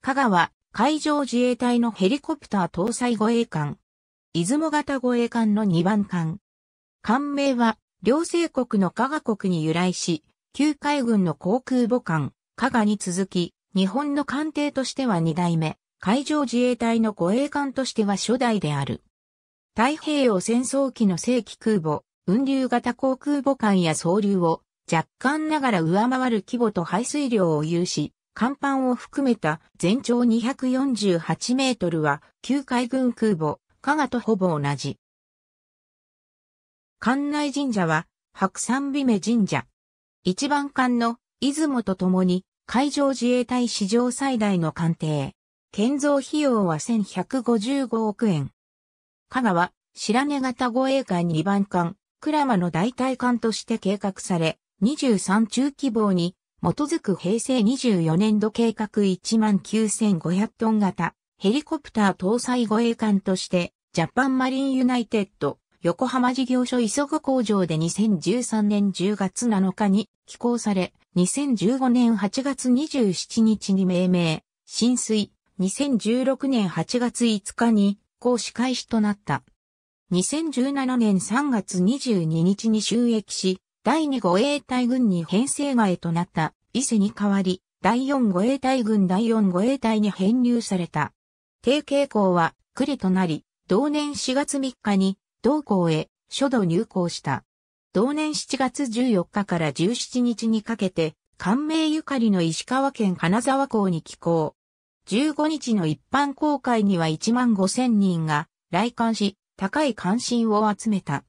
香川、海上自衛隊のヘリコプター搭載護衛艦。出雲型護衛艦の2番艦。艦名は、両政国の加賀国に由来し、旧海軍の航空母艦、加賀に続き、日本の艦艇としては2代目、海上自衛隊の護衛艦としては初代である。太平洋戦争期の正規空母、運流型航空母艦や総流を若干ながら上回る規模と排水量を有し、甲板を含めた全長248メートルは、旧海軍空母、加賀とほぼ同じ。館内神社は、白山美女神社。一番艦の出雲とともに、海上自衛隊史上最大の艦艇。建造費用は1155億円。加賀は、白根型護衛艦2番艦、鞍馬の代替艦として計画され、23中規模に基づく平成24年度計画19500トン型ヘリコプター搭載護衛艦としてジャパンマリンユナイテッド横浜事業所磯子工場で2013年10月7日に寄港され2015年8月27日に命名、浸水2016年8月5日に行使開始となった。2017年3月22日に収益し、第2護衛隊軍に編成外となった伊勢に代わり、第4護衛隊軍第4護衛隊に編入された。定慶校は呉となり、同年4月3日に同校へ書道入校した。同年7月14日から17日にかけて、官名ゆかりの石川県金沢港に寄港。15日の一般公開には1万5千人が来館し、高い関心を集めた。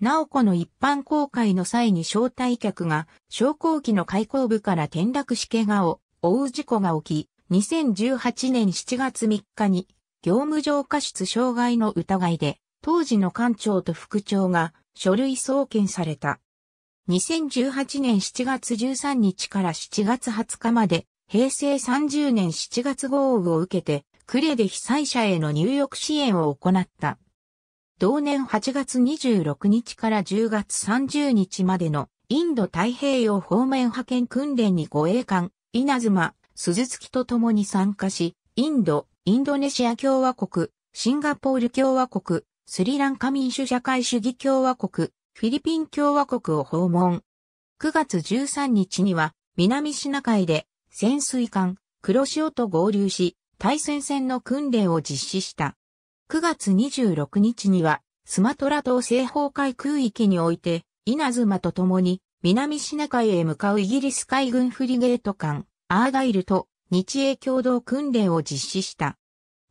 直子の一般公開の際に招待客が、昇降機の開口部から転落し怪我を負う事故が起き、2018年7月3日に、業務上過失傷害の疑いで、当時の館長と副長が書類送検された。2018年7月13日から7月20日まで、平成30年7月豪雨を受けて、呉で被災者への入浴支援を行った。同年8月26日から10月30日までのインド太平洋方面派遣訓練に護衛艦、稲妻、鈴月と共に参加し、インド、インドネシア共和国、シンガポール共和国、スリランカ民主社会主義共和国、フィリピン共和国を訪問。9月13日には、南シナ海で潜水艦、黒潮と合流し、対戦線の訓練を実施した。9月26日には、スマトラ島西方海空域において、稲妻と共に、南シナ海へ向かうイギリス海軍フリゲート艦、アーガイルと日英共同訓練を実施した。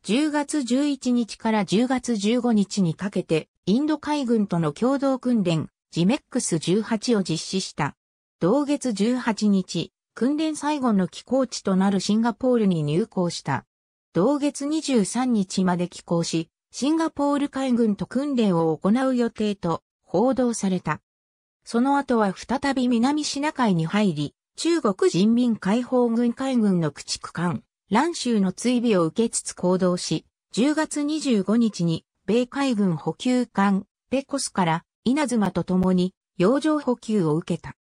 10月11日から10月15日にかけて、インド海軍との共同訓練、ジメックス18を実施した。同月18日、訓練最後の寄港地となるシンガポールに入港した。同月23日まで寄港し、シンガポール海軍と訓練を行う予定と報道された。その後は再び南シナ海に入り、中国人民解放軍海軍の駆逐艦、蘭州の追尾を受けつつ行動し、10月25日に米海軍補給艦、ペコスから稲妻と共に洋上補給を受けた。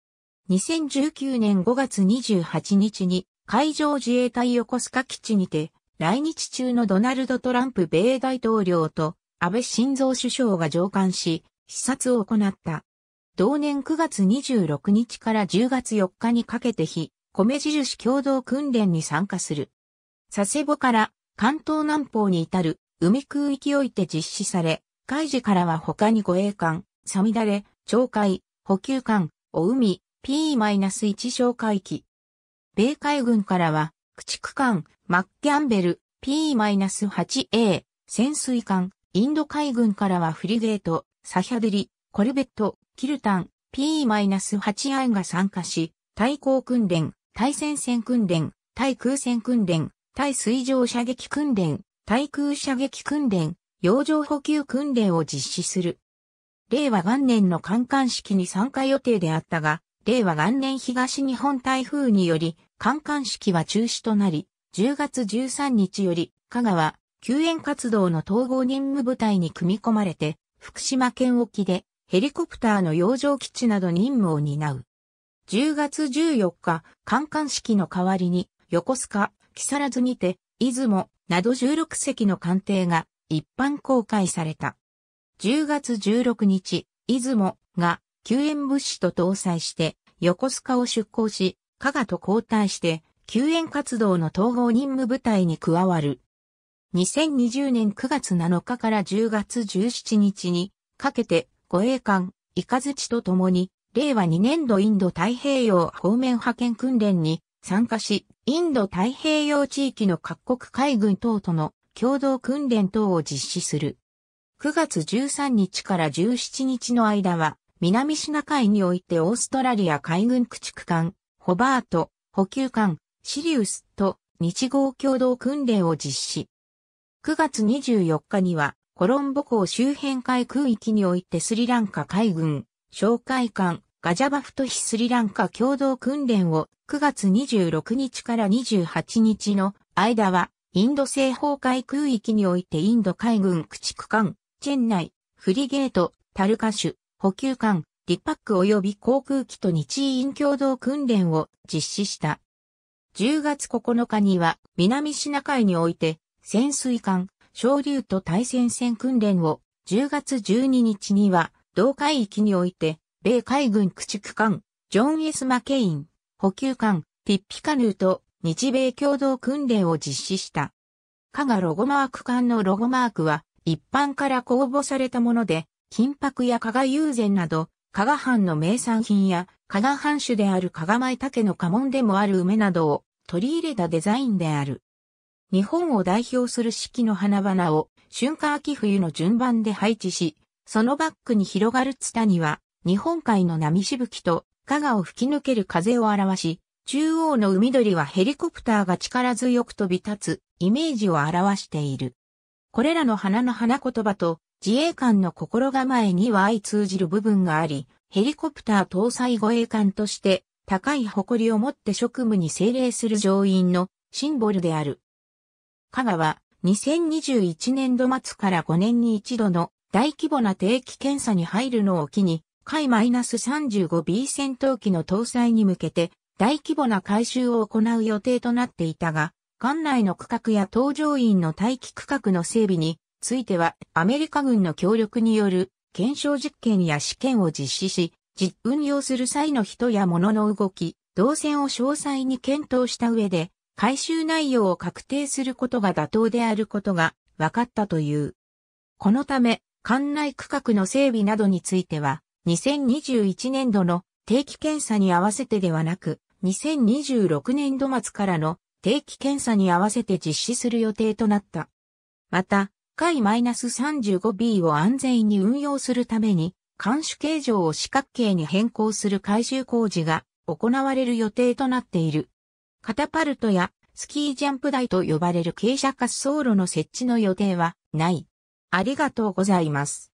2019年5月28日に海上自衛隊横須賀基地にて来日中のドナルド・トランプ米大統領と安倍晋三首相が上官し、視察を行った。同年9月26日から10月4日にかけて日、米印共同訓練に参加する。佐世保から関東南方に至る海空域おいて実施され、海事からは他に護衛艦、サミダレ、鳥海、補給艦、お海、P-1 小海機。米海軍からは駆逐艦、マッキャンベル、P-8A、潜水艦、インド海軍からはフリゲート、サヒャデリ、コルベット、キルタン、p 8 a が参加し、対抗訓練、対戦線訓練、対空戦訓練、対水上射撃訓練、対空射撃訓練、洋上補給訓練を実施する。令和元年の観艦式に参加予定であったが、令和元年東日本台風により、観艦式は中止となり、10月13日より、香川、救援活動の統合任務部隊に組み込まれて、福島県沖で、ヘリコプターの洋上基地など任務を担う。10月14日、観艦式の代わりに、横須賀、木更津にて、出雲、など16隻の艦艇が一般公開された。10月16日、出雲が救援物資と搭載して横須賀を出港し、加賀と交代して救援活動の統合任務部隊に加わる。2020年9月7日から10月17日にかけて護衛艦、イカズチと共に令和2年度インド太平洋方面派遣訓練に参加し、インド太平洋地域の各国海軍等との共同訓練等を実施する。9月13日から17日の間は、南シナ海においてオーストラリア海軍駆逐艦、ホバート、補給艦、シリウスと日豪共同訓練を実施。9月24日には、コロンボ港周辺海空域においてスリランカ海軍、哨戒艦、ガジャバフトヒスリランカ共同訓練を9月26日から28日の間は、インド西方海空域においてインド海軍駆逐艦、チェン内、フリゲート、タルカシュ、補給艦、リパック及び航空機と日印共同訓練を実施した。10月9日には南シナ海において潜水艦、昇竜と対戦戦訓練を10月12日には同海域において米海軍駆逐艦、ジョン・ S・ マケイン、補給艦、ピッピカヌーと日米共同訓練を実施した。加賀ロゴマーク艦のロゴマークは一般から公募されたもので金箔や加賀友禅など、加賀藩の名産品や、加賀藩主である加賀前竹の家紋でもある梅などを取り入れたデザインである。日本を代表する四季の花々を春夏秋冬の順番で配置し、そのバックに広がるツタには、日本海の波しぶきと加賀を吹き抜ける風を表し、中央の海鳥はヘリコプターが力強く飛び立つイメージを表している。これらの花の花言葉と自衛官の心構えには相通じる部分があり、ヘリコプター搭載護衛艦として高い誇りを持って職務に精霊する乗員のシンボルである。加賀は2021年度末から5年に一度の大規模な定期検査に入るのを機に、海 -35B 戦闘機の搭載に向けて大規模な改修を行う予定となっていたが、艦内の区画や搭乗員の待機区画の整備についてはアメリカ軍の協力による検証実験や試験を実施し、実運用する際の人や物の動き、動線を詳細に検討した上で、回収内容を確定することが妥当であることが分かったという。このため、管内区画の整備などについては、2021年度の定期検査に合わせてではなく、2026年度末からの定期検査に合わせて実施する予定となった。また、回 -35B を安全に運用するために、監視形状を四角形に変更する改修工事が行われる予定となっている。カタパルトやスキージャンプ台と呼ばれる傾斜滑走路の設置の予定はない。ありがとうございます。